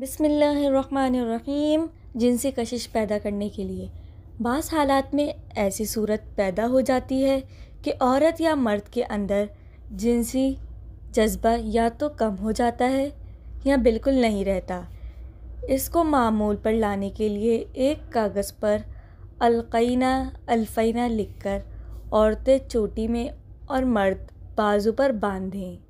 बिसमीम जिनसी कशिश पैदा करने के लिए बास हालात में ऐसी सूरत पैदा हो जाती है कि औरत या मर्द के अंदर जिनसी जज्बा या तो कम हो जाता है या बिल्कुल नहीं रहता इसको मामूल पर लाने के लिए एक कागज़ पर अलकैना अलफ़ैना लिखकर औरतें चोटी में और मर्द बाजू पर बांधें